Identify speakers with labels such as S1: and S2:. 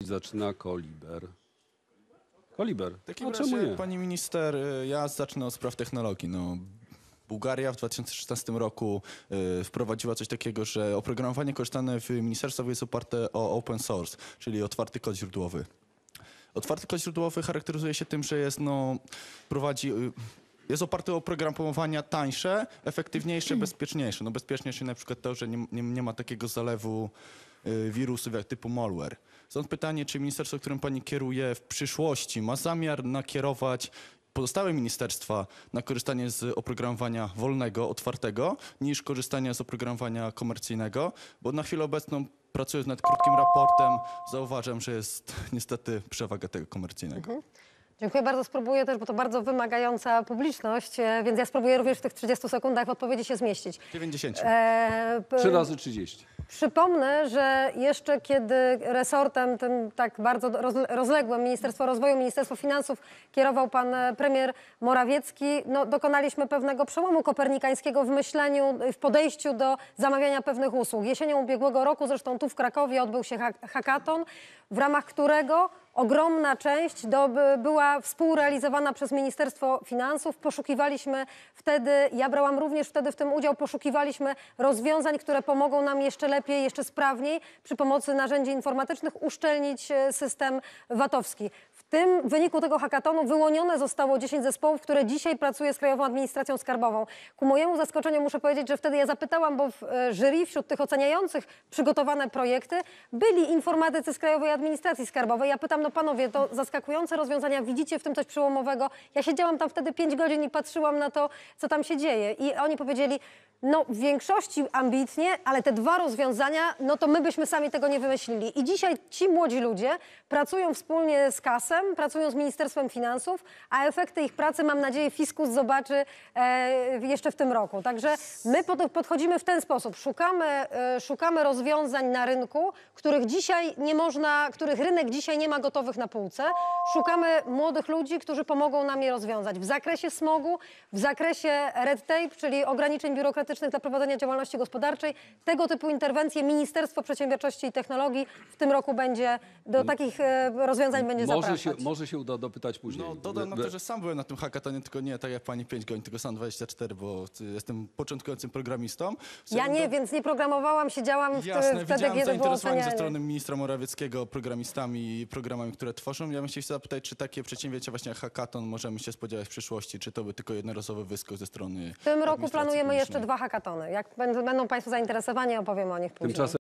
S1: Zaczyna Koliber. Koliber. W takim no, czemu nie? pani minister, y, ja zacznę od spraw technologii. No, Bułgaria w 2016 roku y, wprowadziła coś takiego, że oprogramowanie korzystane w ministerstwach jest oparte o open source, czyli otwarty kod źródłowy. Otwarty kod źródłowy charakteryzuje się tym, że jest, no, prowadzi, y, jest oparty o oprogramowania tańsze, efektywniejsze, bezpieczniejsze. No bezpieczniejsze na przykład to, że nie, nie, nie ma takiego zalewu Y, wirusów jak typu malware. Stąd pytanie, czy ministerstwo, którym pani kieruje w przyszłości ma zamiar nakierować pozostałe ministerstwa na korzystanie z oprogramowania wolnego, otwartego, niż korzystanie z oprogramowania komercyjnego, bo na chwilę obecną pracując nad krótkim raportem zauważam, że jest niestety przewaga tego komercyjnego.
S2: Mhm. Dziękuję bardzo. Spróbuję też, bo to bardzo wymagająca publiczność, e, więc ja spróbuję również w tych 30 sekundach w odpowiedzi się zmieścić. 90. E, Trzy razy 30. Przypomnę, że jeszcze kiedy resortem tym tak bardzo rozległym Ministerstwo Rozwoju, Ministerstwo Finansów kierował pan e, premier Morawiecki, no, dokonaliśmy pewnego przełomu kopernikańskiego w myśleniu, w podejściu do zamawiania pewnych usług. Jesienią ubiegłego roku, zresztą tu w Krakowie, odbył się hakaton, w ramach którego ogromna część do, była współrealizowana przez Ministerstwo Finansów. Poszukiwaliśmy wtedy, ja brałam również wtedy w tym udział, poszukiwaliśmy rozwiązań, które pomogą nam jeszcze lepiej, jeszcze sprawniej przy pomocy narzędzi informatycznych uszczelnić e, system VAT-owski. W tym w wyniku tego hakatonu wyłonione zostało 10 zespołów, które dzisiaj pracuje z Krajową Administracją Skarbową. Ku mojemu zaskoczeniu muszę powiedzieć, że wtedy ja zapytałam, bo w e, jury wśród tych oceniających przygotowane projekty byli informatycy z Krajowej Administracji Skarbowej. Ja pytam, no panowie, to zaskakujące rozwiązania, widzicie w tym coś przełomowego. Ja siedziałam tam wtedy 5 godzin i patrzyłam na to, co tam się dzieje. I oni powiedzieli, no w większości ambitnie, ale te dwa rozwiązania, no to my byśmy sami tego nie wymyślili. I dzisiaj ci młodzi ludzie pracują wspólnie z KAS-em, pracują z Ministerstwem Finansów, a efekty ich pracy, mam nadzieję, fiskus zobaczy e, jeszcze w tym roku. Także my pod, podchodzimy w ten sposób. Szukamy, e, szukamy rozwiązań na rynku, których dzisiaj nie można, których rynek dzisiaj nie ma gotowych gotowych na półce. Szukamy młodych ludzi, którzy pomogą nam je rozwiązać w zakresie smogu, w zakresie red tape, czyli ograniczeń biurokratycznych dla prowadzenia działalności gospodarczej. Tego typu interwencje Ministerstwo Przedsiębiorczości i Technologii w tym roku będzie, do takich e, rozwiązań będzie Może zapraszać. się,
S1: może się uda dopytać później. No, dodam na to, że sam byłem na tym hakatanie tylko nie tak jak pani 5 godzin, tylko sam 24, bo jestem początkującym programistą. Ja
S2: nie, do- więc nie programowałam, siedziałam w, Jasne, wtedy, widziałem kiedy było zainteresowanie ze strony
S1: ministra Morawieckiego programistami i programami firmami, które tworzą. Ja bym chciał zapytać, czy takie przedsięwzięcia właśnie jak hackathon możemy się spodziewać w przyszłości, czy to był tylko jednorazowy wyskok ze strony W tym roku planujemy jeszcze dwa
S2: hakatony. Jak będą, będą Państwo zainteresowani, opowiem o nich później. Tymczasem